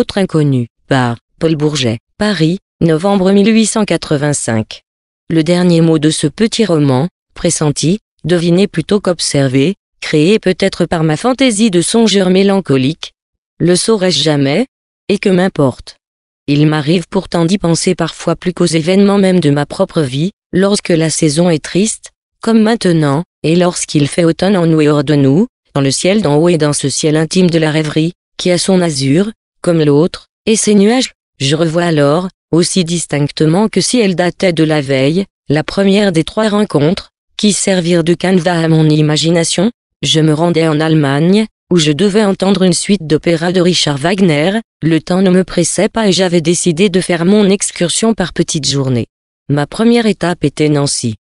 Autre inconnu, par Paul Bourget, Paris, novembre 1885. Le dernier mot de ce petit roman, pressenti, deviné plutôt qu'observé, créé peut-être par ma fantaisie de songeur mélancolique, le saurais-je jamais, et que m'importe. Il m'arrive pourtant d'y penser parfois plus qu'aux événements même de ma propre vie, lorsque la saison est triste, comme maintenant, et lorsqu'il fait automne en nous et hors de nous, dans le ciel d'en haut et dans ce ciel intime de la rêverie, qui a son azur, comme l'autre, et ces nuages, je revois alors, aussi distinctement que si elle datait de la veille, la première des trois rencontres, qui servirent de canevas à mon imagination, je me rendais en Allemagne, où je devais entendre une suite d'opéra de Richard Wagner, le temps ne me pressait pas et j'avais décidé de faire mon excursion par petite journée. Ma première étape était Nancy.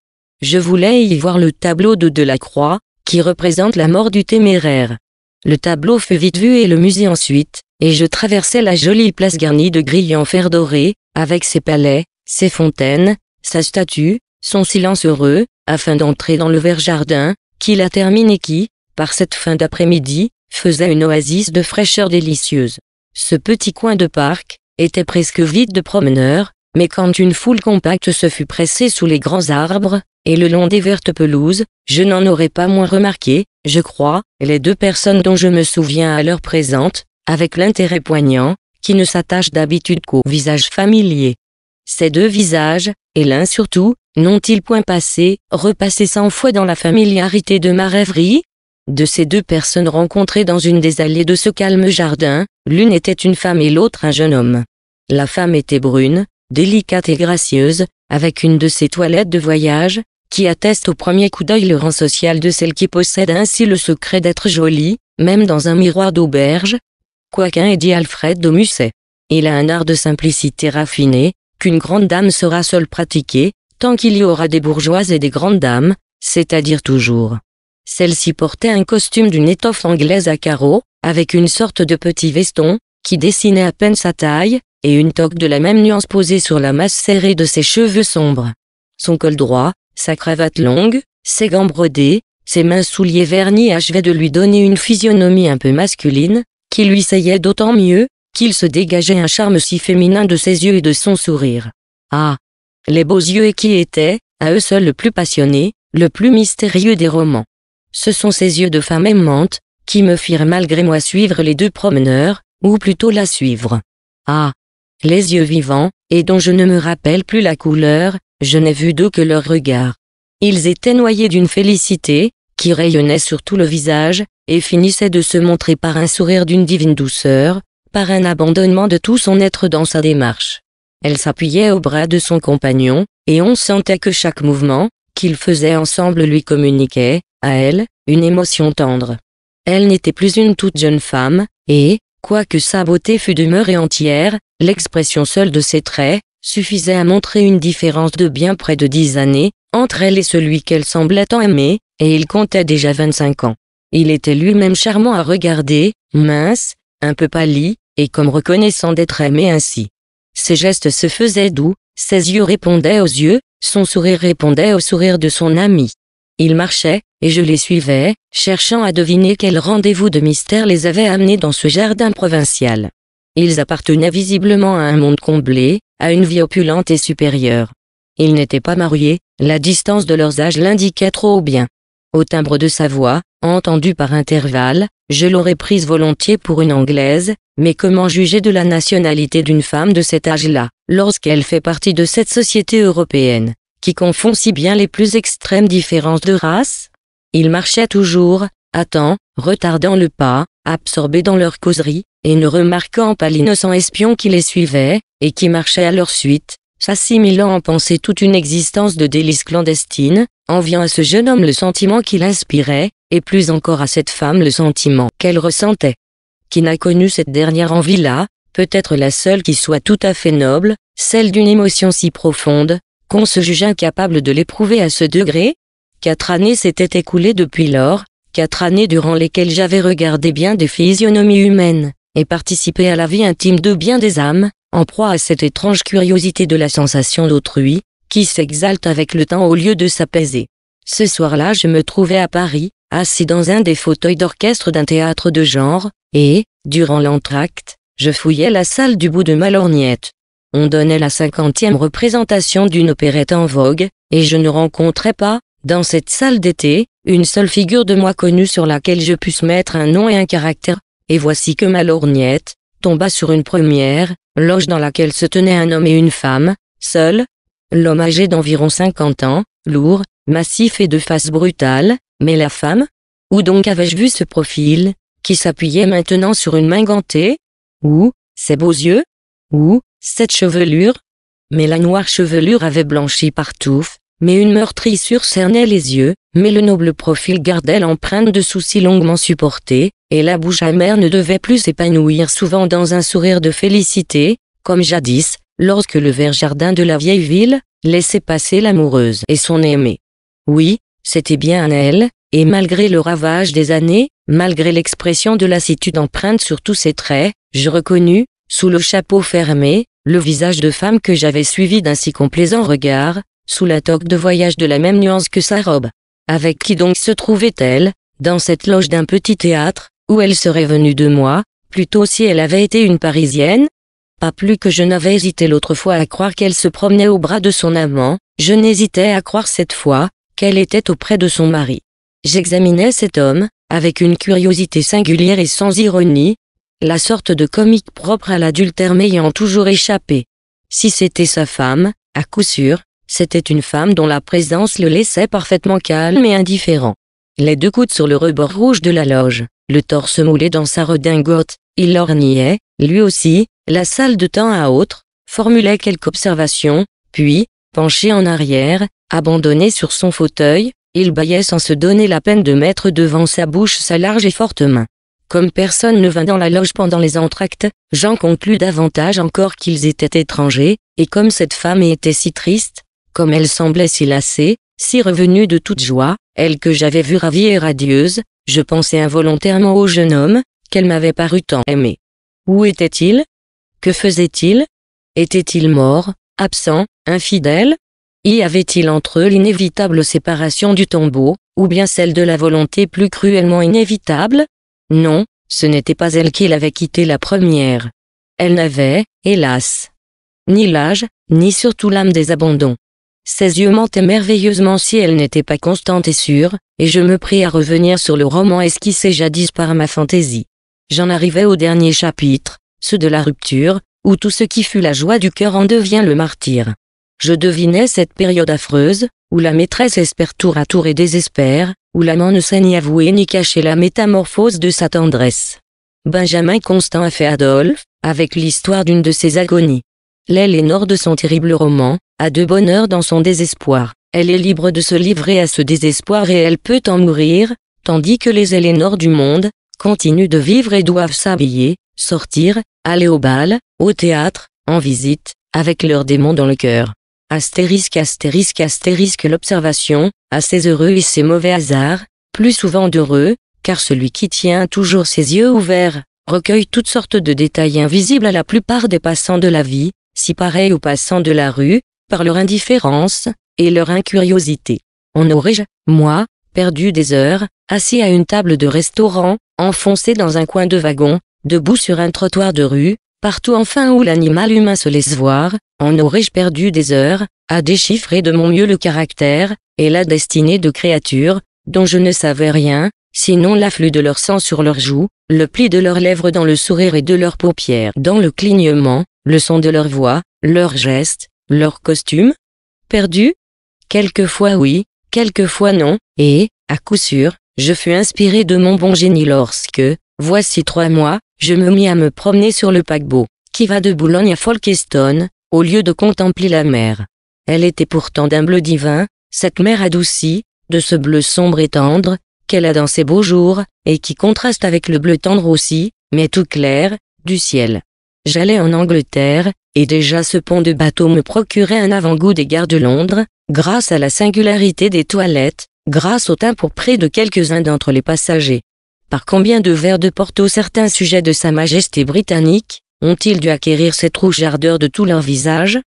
Je voulais y voir le tableau de Delacroix, qui représente la mort du téméraire. Le tableau fut vite vu et le musée ensuite, et je traversai la jolie place garnie de grillons fer doré, avec ses palais, ses fontaines, sa statue, son silence heureux, afin d'entrer dans le vert jardin, qui la termine et qui, par cette fin d'après-midi, faisait une oasis de fraîcheur délicieuse. Ce petit coin de parc, était presque vide de promeneurs, mais quand une foule compacte se fut pressée sous les grands arbres, et le long des vertes pelouses, je n'en aurais pas moins remarqué, je crois, les deux personnes dont je me souviens à l'heure présente, avec l'intérêt poignant, qui ne s'attache d'habitude qu'aux visages familier. Ces deux visages, et l'un surtout, n'ont-ils point passé, repassé cent fois dans la familiarité de ma rêverie De ces deux personnes rencontrées dans une des allées de ce calme jardin, l'une était une femme et l'autre un jeune homme. La femme était brune, délicate et gracieuse, avec une de ses toilettes de voyage, qui atteste au premier coup d'œil le rang social de celle qui possède ainsi le secret d'être jolie, même dans un miroir d'auberge. Quoiqu'un ait dit Alfred de Musset. Il a un art de simplicité raffiné, qu'une grande dame sera seule pratiquée, tant qu'il y aura des bourgeoises et des grandes dames, c'est-à-dire toujours. Celle-ci portait un costume d'une étoffe anglaise à carreaux, avec une sorte de petit veston, qui dessinait à peine sa taille, et une toque de la même nuance posée sur la masse serrée de ses cheveux sombres. Son col droit, sa cravate longue, ses gants brodés, ses mains souliers vernis achevaient de lui donner une physionomie un peu masculine, qui lui saillait d'autant mieux, qu'il se dégageait un charme si féminin de ses yeux et de son sourire. Ah Les beaux yeux et qui étaient, à eux seuls le plus passionné, le plus mystérieux des romans. Ce sont ces yeux de femme aimante, qui me firent malgré moi suivre les deux promeneurs, ou plutôt la suivre. Ah Les yeux vivants, et dont je ne me rappelle plus la couleur, je n'ai vu d'eux que leurs regards. Ils étaient noyés d'une félicité, qui rayonnait sur tout le visage, et finissait de se montrer par un sourire d'une divine douceur, par un abandonnement de tout son être dans sa démarche. Elle s'appuyait au bras de son compagnon, et on sentait que chaque mouvement, qu'ils faisaient ensemble lui communiquait, à elle, une émotion tendre. Elle n'était plus une toute jeune femme, et, quoique sa beauté fût demeurée entière, l'expression seule de ses traits, suffisait à montrer une différence de bien près de dix années, entre elle et celui qu'elle semblait tant aimer, et il comptait déjà vingt-cinq ans. Il était lui-même charmant à regarder, mince, un peu pâli, et comme reconnaissant d'être aimé ainsi. Ses gestes se faisaient doux, ses yeux répondaient aux yeux, son sourire répondait au sourire de son ami. Il marchait, et je les suivais, cherchant à deviner quel rendez-vous de mystère les avait amenés dans ce jardin provincial. Ils appartenaient visiblement à un monde comblé, à une vie opulente et supérieure. Ils n'étaient pas mariés, la distance de leurs âges l'indiquait trop bien. Au timbre de sa voix, entendue par intervalles, je l'aurais prise volontiers pour une Anglaise, mais comment juger de la nationalité d'une femme de cet âge-là, lorsqu'elle fait partie de cette société européenne, qui confond si bien les plus extrêmes différences de race Il marchait toujours, à temps, retardant le pas, absorbés dans leur causerie, et ne remarquant pas l'innocent espion qui les suivait, et qui marchait à leur suite, s'assimilant en pensée toute une existence de délices clandestines, enviant à ce jeune homme le sentiment qu'il inspirait, et plus encore à cette femme le sentiment qu'elle ressentait. Qui n'a connu cette dernière envie-là, peut-être la seule qui soit tout à fait noble, celle d'une émotion si profonde, qu'on se juge incapable de l'éprouver à ce degré Quatre années s'étaient écoulées depuis lors, quatre années durant lesquelles j'avais regardé bien des physionomies humaines, et participé à la vie intime de bien des âmes, en proie à cette étrange curiosité de la sensation d'autrui, qui s'exalte avec le temps au lieu de s'apaiser. Ce soir-là je me trouvais à Paris, assis dans un des fauteuils d'orchestre d'un théâtre de genre, et, durant l'entracte, je fouillais la salle du bout de ma lorgnette. On donnait la cinquantième représentation d'une opérette en vogue, et je ne rencontrais pas, dans cette salle d'été, une seule figure de moi connue sur laquelle je puisse mettre un nom et un caractère, et voici que ma lorgnette, tomba sur une première, loge dans laquelle se tenaient un homme et une femme, seuls. L'homme âgé d'environ 50 ans, lourd, massif et de face brutale, mais la femme? Où donc avais-je vu ce profil, qui s'appuyait maintenant sur une main gantée? Où, ces beaux yeux? Où, cette chevelure? Mais la noire chevelure avait blanchi par mais une meurtrissure cernait les yeux, mais le noble profil gardait l'empreinte de soucis longuement supportés, et la bouche amère ne devait plus s'épanouir souvent dans un sourire de félicité, comme jadis, lorsque le vert jardin de la vieille ville, laissait passer l'amoureuse et son aimé. Oui, c'était bien elle, et malgré le ravage des années, malgré l'expression de lassitude empreinte sur tous ses traits, je reconnus, sous le chapeau fermé, le visage de femme que j'avais suivi d'un si complaisant regard, sous la toque de voyage de la même nuance que sa robe. Avec qui donc se trouvait-elle, dans cette loge d'un petit théâtre, où elle serait venue de moi, plutôt si elle avait été une Parisienne Pas plus que je n'avais hésité l'autre fois à croire qu'elle se promenait au bras de son amant, je n'hésitais à croire cette fois, qu'elle était auprès de son mari. J'examinais cet homme, avec une curiosité singulière et sans ironie, la sorte de comique propre à l'adultère m'ayant toujours échappé. Si c'était sa femme, à coup sûr, c'était une femme dont la présence le laissait parfaitement calme et indifférent. Les deux coudes sur le rebord rouge de la loge, le torse moulé dans sa redingote, il orniait, lui aussi, la salle de temps à autre, formulait quelques observations, puis, penché en arrière, abandonné sur son fauteuil, il bâillait sans se donner la peine de mettre devant sa bouche sa large et forte main. Comme personne ne vint dans la loge pendant les entr'actes, Jean conclut davantage encore qu'ils étaient étrangers, et comme cette femme était si triste, comme elle semblait si lassée, si revenue de toute joie, elle que j'avais vue ravie et radieuse, je pensais involontairement au jeune homme, qu'elle m'avait paru tant aimé. Où était-il Que faisait-il Était-il mort, absent, infidèle Y avait-il entre eux l'inévitable séparation du tombeau, ou bien celle de la volonté plus cruellement inévitable Non, ce n'était pas elle qui l'avait quitté la première. Elle n'avait, hélas, ni l'âge, ni surtout l'âme des abandons. Ses yeux mentaient merveilleusement si elle n'était pas constante et sûre, et je me pris à revenir sur le roman esquissé jadis par ma fantaisie. J'en arrivais au dernier chapitre, ceux de la rupture, où tout ce qui fut la joie du cœur en devient le martyr. Je devinais cette période affreuse, où la maîtresse espère tour à tour et désespère, où l'amant ne sait ni avouer ni cacher la métamorphose de sa tendresse. Benjamin Constant a fait Adolphe, avec l'histoire d'une de ses agonies. L'aile nord de son terrible roman, a de bonheur dans son désespoir. Elle est libre de se livrer à ce désespoir et elle peut en mourir, tandis que les nord du monde, continuent de vivre et doivent s'habiller, sortir, aller au bal, au théâtre, en visite, avec leurs démons dans le cœur. Astérisque astérisque astérisque l'observation, à ses heureux et ses mauvais hasards, plus souvent d'heureux, car celui qui tient toujours ses yeux ouverts, recueille toutes sortes de détails invisibles à la plupart des passants de la vie, si pareil aux passants de la rue, par leur indifférence, et leur incuriosité. En aurais-je, moi, perdu des heures, assis à une table de restaurant, enfoncé dans un coin de wagon, debout sur un trottoir de rue, partout enfin où l'animal humain se laisse voir, en aurais-je perdu des heures, à déchiffrer de mon mieux le caractère, et la destinée de créatures, dont je ne savais rien, sinon l'afflux de leur sang sur leurs joues, le pli de leurs lèvres dans le sourire et de leurs paupières dans le clignement, le son de leur voix, leurs gestes, leurs costumes Perdu Quelquefois oui, quelquefois non, et, à coup sûr, je fus inspiré de mon bon génie lorsque, voici trois mois, je me mis à me promener sur le paquebot, qui va de Boulogne à Folkestone, au lieu de contempler la mer. Elle était pourtant d'un bleu divin, cette mer adoucie, de ce bleu sombre et tendre, qu'elle a dans ses beaux jours, et qui contraste avec le bleu tendre aussi, mais tout clair, du ciel. J'allais en Angleterre, et déjà ce pont de bateau me procurait un avant-goût des gares de Londres, grâce à la singularité des toilettes, grâce au teint pourpré de quelques-uns d'entre les passagers. Par combien de verres de Porto certains sujets de Sa Majesté britannique ont-ils dû acquérir cette rouge ardeur de tout leurs visages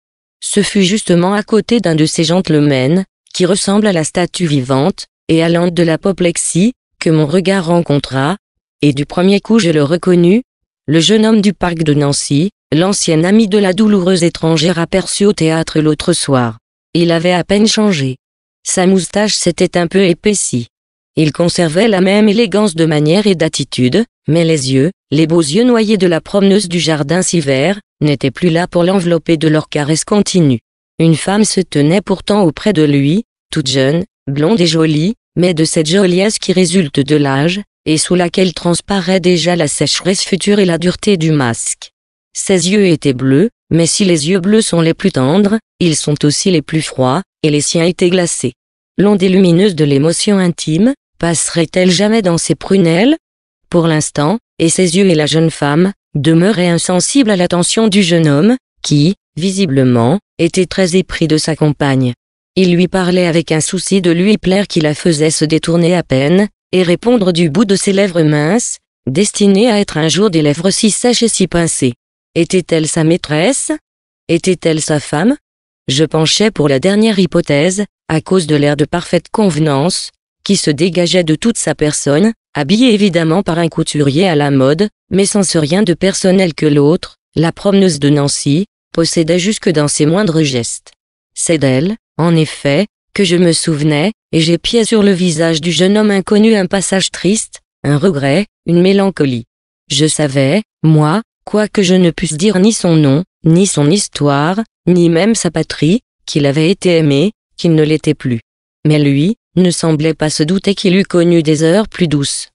Ce fut justement à côté d'un de ces gentlemen, qui ressemble à la statue vivante, et allant de l'apoplexie, que mon regard rencontra, et du premier coup je le reconnus, le jeune homme du parc de Nancy, l'ancien ami de la douloureuse étrangère aperçue au théâtre l'autre soir. Il avait à peine changé. Sa moustache s'était un peu épaissie. Il conservait la même élégance de manière et d'attitude, mais les yeux, les beaux yeux noyés de la promeneuse du jardin si vert, n'étaient plus là pour l'envelopper de leur caresse continue. Une femme se tenait pourtant auprès de lui, toute jeune, blonde et jolie, mais de cette joliesse qui résulte de l'âge, et sous laquelle transparaît déjà la sécheresse future et la dureté du masque. Ses yeux étaient bleus, mais si les yeux bleus sont les plus tendres, ils sont aussi les plus froids, et les siens étaient glacés. L'onde lumineuse de l'émotion intime, passerait-elle jamais dans ses prunelles Pour l'instant, et ses yeux et la jeune femme, demeuraient insensibles à l'attention du jeune homme, qui, visiblement, était très épris de sa compagne. Il lui parlait avec un souci de lui plaire qui la faisait se détourner à peine, et répondre du bout de ses lèvres minces, destinées à être un jour des lèvres si sèches et si pincées. Était-elle sa maîtresse Était-elle sa femme Je penchais pour la dernière hypothèse, à cause de l'air de parfaite convenance, qui se dégageait de toute sa personne, habillée évidemment par un couturier à la mode, mais sans ce rien de personnel que l'autre, la promeneuse de Nancy, possédait jusque dans ses moindres gestes. C'est d'elle, en effet, que je me souvenais, et j'épiais sur le visage du jeune homme inconnu un passage triste, un regret, une mélancolie. Je savais, moi, quoique je ne puisse dire ni son nom, ni son histoire, ni même sa patrie, qu'il avait été aimé, qu'il ne l'était plus. Mais lui, ne semblait pas se douter qu'il eût connu des heures plus douces.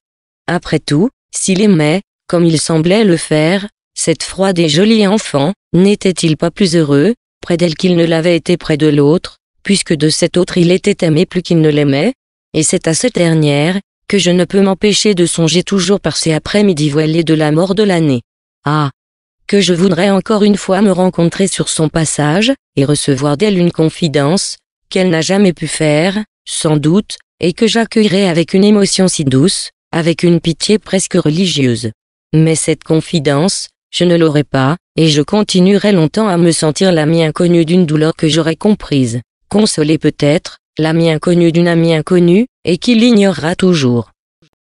Après tout, s'il aimait, comme il semblait le faire, cette froide et jolie enfant, n'était-il pas plus heureux, près d'elle qu'il ne l'avait été près de l'autre puisque de cet autre il était aimé plus qu'il ne l'aimait, et c'est à cette dernière, que je ne peux m'empêcher de songer toujours par ces après-midi voilés de la mort de l'année. Ah que je voudrais encore une fois me rencontrer sur son passage, et recevoir d'elle une confidence, qu'elle n'a jamais pu faire, sans doute, et que j'accueillerai avec une émotion si douce, avec une pitié presque religieuse. Mais cette confidence, je ne l'aurai pas, et je continuerai longtemps à me sentir l'ami inconnu d'une douleur que j'aurais comprise consoler peut-être, l'ami inconnu d'une amie inconnue, et qui l'ignorera toujours.